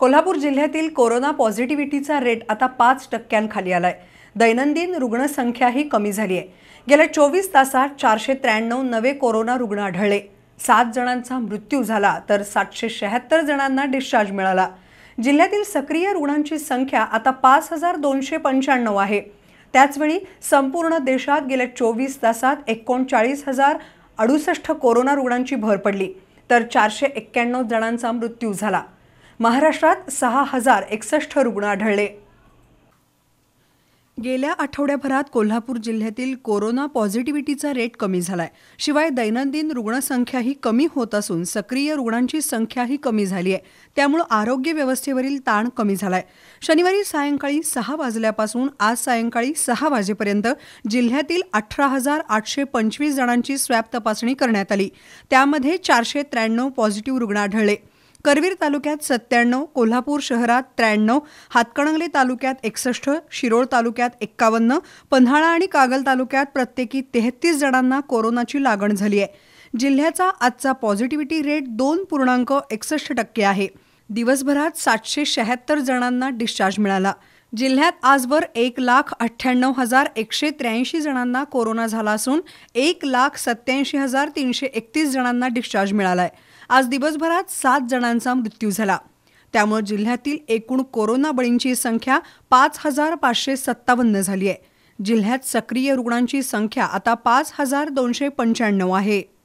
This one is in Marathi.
कोल्हापूर जिल्ह्यातील कोरोना पॉझिटिव्हिटीचा रेट आता पाच टक्क्यांखाली आलाय दैनंदिन रुग्णसंख्याही कमी झाली आहे गेल्या चोवीस तासात चारशे त्र्याण्णव नवे कोरोना रुग्ण आढळले सात जणांचा मृत्यू झाला तर सातशे शहात्तर जणांना डिस्चार्ज मिळाला जिल्ह्यातील सक्रिय रुग्णांची संख्या आता पाच हजार दोनशे पंच्याण्णव आहे त्याचवेळी संपूर्ण देशात गेल्या चोवीस तासात एकोणचाळीस हजार अडुसष्ट कोरोना रुग्णांची भर पडली तर चारशे एक्क्याण्णव जणांचा मृत्यू झाला महाराष्ट्रात सहा हजार एकसष्ट रुग्ण आढळले गेल्या आठवड्याभरात कोल्हापूर जिल्ह्यातील कोरोना पॉझिटिव्हिटीचा रेट कमी झालाय शिवाय दैनंदिन रुग्णसंख्याही कमी होत असून सक्रिय रुग्णांची संख्याही कमी झाली आहे त्यामुळे आरोग्य व्यवस्थेवरील ताण कमी झालाय शनिवारी सायंकाळी सहा वाजल्यापासून आज सायंकाळी सहा वाजेपर्यंत जिल्ह्यातील अठरा हजार आठशे पंचवीस जणांची स्वॅब तपासणी करण्यात आली त्यामध्ये चारशे त्र्याण्णव पॉझिटिव्ह रुग्ण आढळले करवीर तालुक्यात सत्त्याण्णव कोल्हापूर शहरात त्र्याण्णव हातकणंगले तालुक्यात एकसष्ट शिरोळ तालुक्यात एक्कावन्न पन्हाळा आणि कागल तालुक्यात प्रत्येकी तेहतीस जणांना कोरोनाची लागण झाली आहे जिल्ह्याचा आजचा पॉझिटिव्हिटी रेट दोन पूर्णांक एकसष्ट टक्के आहे दिवसभरात सातशे शहात्तर जणांना डिस्चार्ज मिळाला जिल्ह्यात आजवर एक लाख अठ्ठ्याण्णव हजार एकशे त्र्याऐंशी जणांना कोरोना झाला असून एक लाख सत्याऐंशी हजार तीनशे एकतीस जणांना डिस्चार्ज मिळालाय आज दिवसभरात सात जणांचा मृत्यू झाला त्यामुळे जिल्ह्यातील एकूण कोरोना बळींची संख्या पाच हजार पाचशे सत्तावन्न झाली आहे जिल्ह्यात सक्रिय रुग्णांची संख्या आता पाच हजार दोनशे पंच्याण्णव आहे